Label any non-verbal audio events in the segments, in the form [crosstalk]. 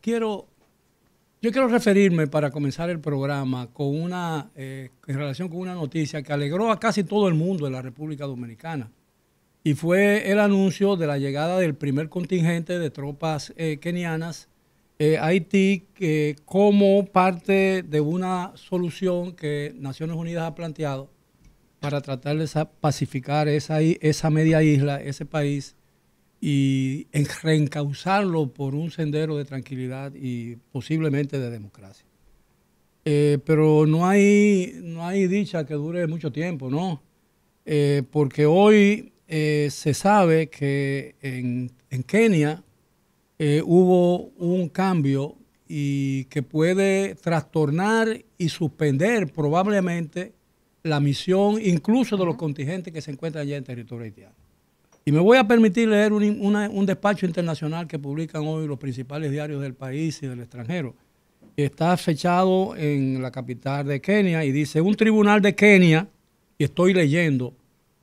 quiero, yo quiero referirme para comenzar el programa con una, eh, en relación con una noticia que alegró a casi todo el mundo de la República Dominicana. Y fue el anuncio de la llegada del primer contingente de tropas eh, kenianas eh, a Haití como parte de una solución que Naciones Unidas ha planteado para tratar de pacificar esa, esa media isla, ese país, y reencauzarlo por un sendero de tranquilidad y posiblemente de democracia. Eh, pero no hay, no hay dicha que dure mucho tiempo, ¿no? Eh, porque hoy eh, se sabe que en, en Kenia hubo un cambio y que puede trastornar y suspender probablemente la misión incluso de los contingentes que se encuentran allá en territorio haitiano. Y me voy a permitir leer un, despacho internacional que publican hoy los principales diarios del país y del extranjero. Está fechado en la capital de Kenia y dice, un tribunal de Kenia, y estoy leyendo,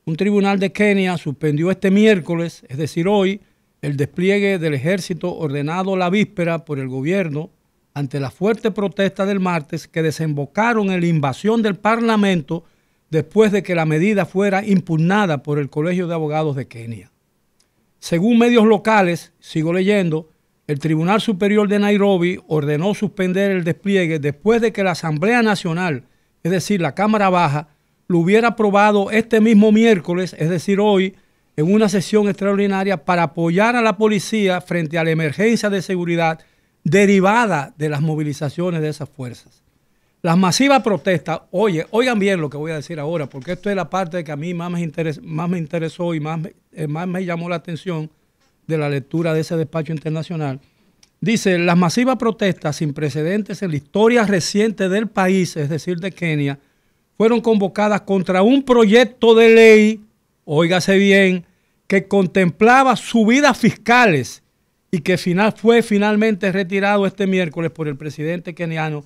un tribunal de Kenia suspendió este miércoles, es decir, hoy, el despliegue del ejército ordenado la víspera por el gobierno ante la fuerte protesta del martes que desembocaron en la invasión del Parlamento después de que la medida fuera impugnada por el Colegio de Abogados de Kenia. Según medios locales, sigo leyendo, el Tribunal Superior de Nairobi ordenó suspender el despliegue después de que la Asamblea Nacional, es decir, la Cámara Baja, lo hubiera aprobado este mismo miércoles, es decir, hoy, en una sesión extraordinaria para apoyar a la policía frente a la emergencia de seguridad derivada de las movilizaciones de esas fuerzas. Las masivas protestas, oye, oigan bien lo que voy a decir ahora, porque esto es la parte que a mí más me, interesó y eh, más, me llamó la atención de la lectura de ese despacho internacional. Dice, las masivas protestas sin precedentes en la historia reciente del país, es decir, de Kenia, fueron convocadas contra un proyecto de ley, óigase bien, que contemplaba subidas fiscales y que final, fue finalmente retirado este miércoles por el presidente keniano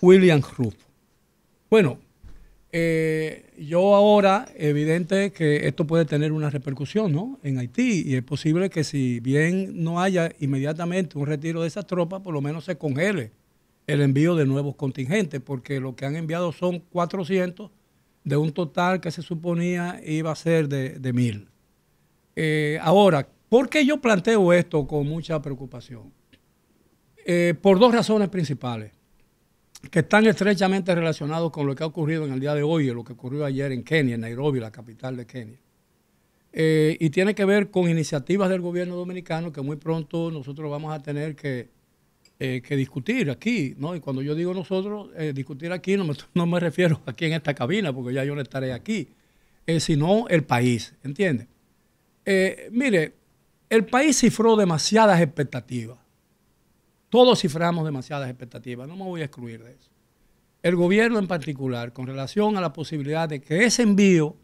William Ruff. Bueno, eh, yo ahora, evidente que esto puede tener una repercusión en Haití y es posible que si bien no haya inmediatamente un retiro de esas tropas, por lo menos se congele el envío de nuevos contingentes, porque lo que han enviado son 400 de un total que se suponía iba a ser de, mil. 1000. Eh, ahora, ¿por qué yo planteo esto con mucha preocupación? Eh, por dos razones principales que están estrechamente relacionados con lo que ha ocurrido en el día de hoy y lo que ocurrió ayer en Kenia, en Nairobi, la capital de Kenia. Eh, y tiene que ver con iniciativas del gobierno dominicano que muy pronto nosotros vamos a tener que, eh, discutir aquí, ¿no? Y cuando yo digo nosotros, eh, discutir aquí, [laughs] no me, refiero aquí en esta cabina, porque ya yo no estaré aquí, sino el país, ¿entiendes? mire, el país cifró demasiadas expectativas todos ciframos demasiadas expectativas, no me voy a excluir de eso. El gobierno en particular, con relación a la posibilidad de que ese envío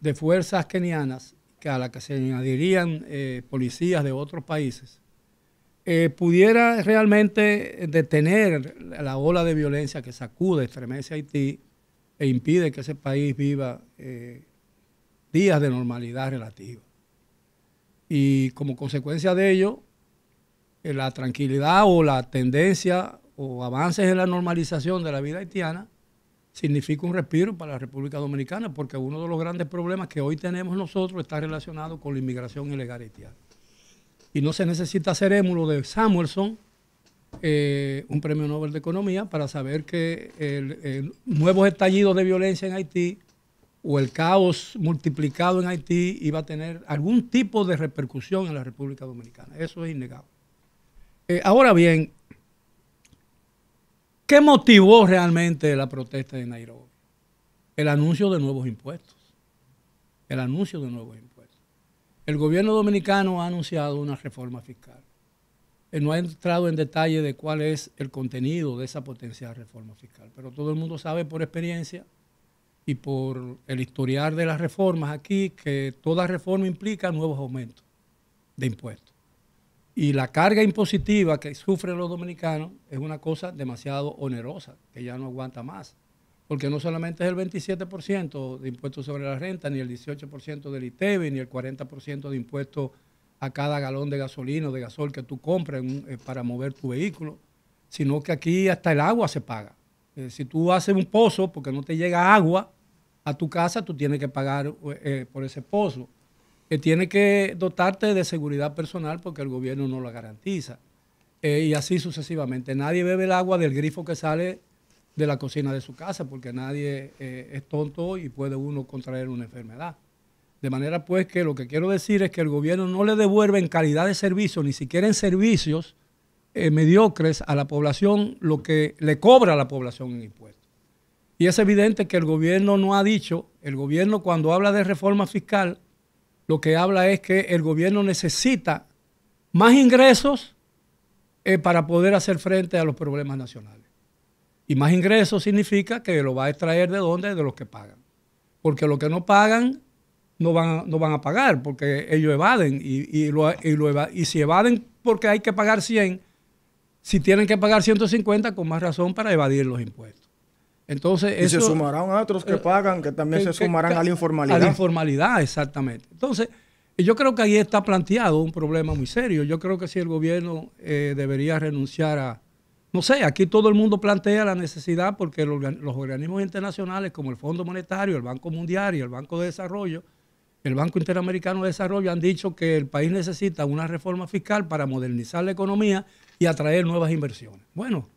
de fuerzas kenianas, que a la que se añadirían eh, policías de otros países, eh, pudiera realmente detener la ola de violencia que sacude, estremece Haití e impide que ese país viva eh, días de normalidad relativa. Y como consecuencia de ello, eh, la tranquilidad o la tendencia o avances en la normalización de la vida haitiana significa un respiro para la República Dominicana, porque uno de los grandes problemas que hoy tenemos nosotros está relacionado con la inmigración ilegal haitiana. Y no se necesita ser émulo de Samuelson, eh, un premio Nobel de Economía, para saber que nuevos estallidos de violencia en Haití o el caos multiplicado en Haití iba a tener algún tipo de repercusión en la República Dominicana. Eso es innegable. Eh, ahora bien, ¿qué motivó realmente la protesta de Nairobi? El anuncio de nuevos impuestos. El anuncio de nuevos impuestos. El gobierno dominicano ha anunciado una reforma fiscal. Eh, no ha entrado en detalle de cuál es el contenido de esa potencial reforma fiscal, pero todo el mundo sabe por experiencia y por el historial de las reformas aquí que toda reforma implica nuevos aumentos de impuestos. Y la carga impositiva que sufren los dominicanos es una cosa demasiado onerosa, que ya no aguanta más. Porque no solamente es el 27% de impuestos sobre la renta, ni el 18% del ITEBI, e ni el 40% de impuestos a cada galón de gasolina o de gasol que tú compras eh, para mover tu vehículo, sino que aquí hasta el agua se paga. Eh, si tú haces un pozo porque no te llega agua a tu casa, tú tienes que pagar eh, por ese pozo tiene que dotarte de seguridad personal porque el gobierno no la garantiza. Eh, y así sucesivamente. Nadie bebe el agua del grifo que sale de la cocina de su casa porque nadie eh, es tonto y puede uno contraer una enfermedad. De manera pues que lo que quiero decir es que el gobierno no le devuelve en calidad de servicio, ni siquiera en servicios eh, mediocres a la población lo que le cobra a la población en impuestos. Y es evidente que el gobierno no ha dicho, el gobierno cuando habla de reforma fiscal lo que habla es que el gobierno necesita más ingresos eh, para poder hacer frente a los problemas nacionales. Y más ingresos significa que lo va a extraer de dónde? De los que pagan. Porque los que no pagan no van, no van a pagar, porque ellos evaden. Y, y, y si evaden porque hay que pagar 100, si tienen que pagar 150, con más razón para evadir los impuestos. Entonces, y se sumarán a otros que eh, pagan, que también se sumarán a la informalidad. A la informalidad, exactamente. Entonces, eh, yo creo que ahí está planteado un problema muy serio. Yo creo que si el gobierno eh, debería renunciar a, no sé, aquí todo el mundo plantea la necesidad porque los organismos internacionales como el Fondo Monetario, el Banco Mundial y el Banco de Desarrollo, el Banco Interamericano de Desarrollo han dicho que el país necesita una reforma fiscal para modernizar la economía y atraer nuevas inversiones. Bueno,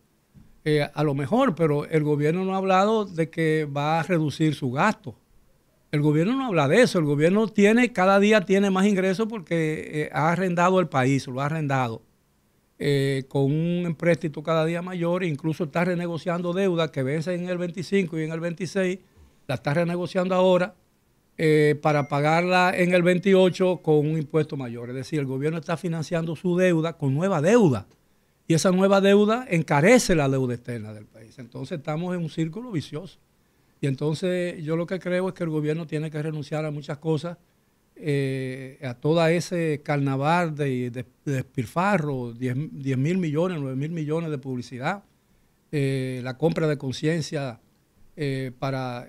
eh, a lo mejor, pero el gobierno no ha hablado de que va a reducir su gasto. El gobierno no habla de eso, el gobierno tiene, cada día tiene más ingresos porque eh, ha arrendado el país, lo ha arrendado, eh, con un empréstito cada día mayor, incluso está renegociando deuda que vence en el 25 y en el 26, la está renegociando ahora para pagarla en el 28 con un impuesto mayor. Es decir, el gobierno está financiando su deuda con nueva deuda y esa nueva deuda encarece la deuda externa del país. Entonces estamos en un círculo vicioso. Y entonces yo lo que creo es que el gobierno tiene que renunciar a muchas cosas, eh, a todo ese carnaval de, despilfarro, 10, mil millones, 9 mil millones de publicidad, eh, la compra de conciencia eh, para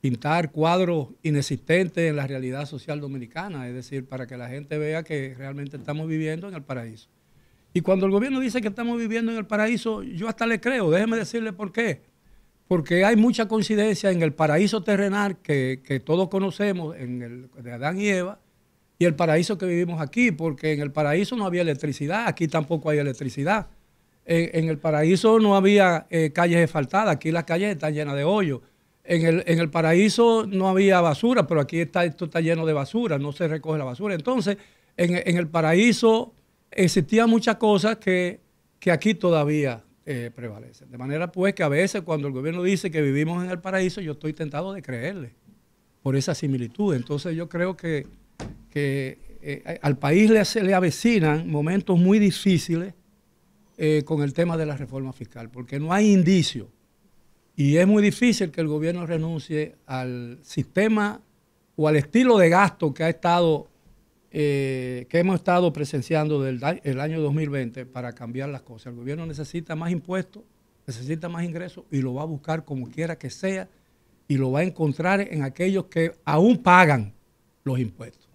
pintar cuadros inexistentes en la realidad social dominicana, es decir, para que la gente vea que realmente estamos viviendo en el paraíso. Y cuando el gobierno dice que estamos viviendo en el paraíso, yo hasta le creo, déjeme decirle por qué. Porque hay mucha coincidencia en el paraíso terrenal que, todos conocemos, en el de Adán y Eva, y el paraíso que vivimos aquí, porque en el paraíso no había electricidad, aquí tampoco hay electricidad. En, el paraíso no había eh, calles asfaltadas, aquí las calles están llenas de hoyos. En el, en el, paraíso no había basura, pero aquí está, esto está lleno de basura, no se recoge la basura. Entonces, en el paraíso existían muchas cosas que, que aquí todavía eh, prevalecen. De manera pues que a veces cuando el gobierno dice que vivimos en el paraíso, yo estoy tentado de creerle por esa similitud. Entonces yo creo que, eh, al país le, se le avecinan momentos muy difíciles eh, con el tema de la reforma fiscal, porque no hay indicio. Y es muy difícil que el gobierno renuncie al sistema o al estilo de gasto que ha estado eh, que hemos estado presenciando del el año 2020 para cambiar las cosas. El gobierno necesita más impuestos, necesita más ingresos y lo va a buscar como quiera que sea y lo va a encontrar en aquellos que aún pagan los impuestos.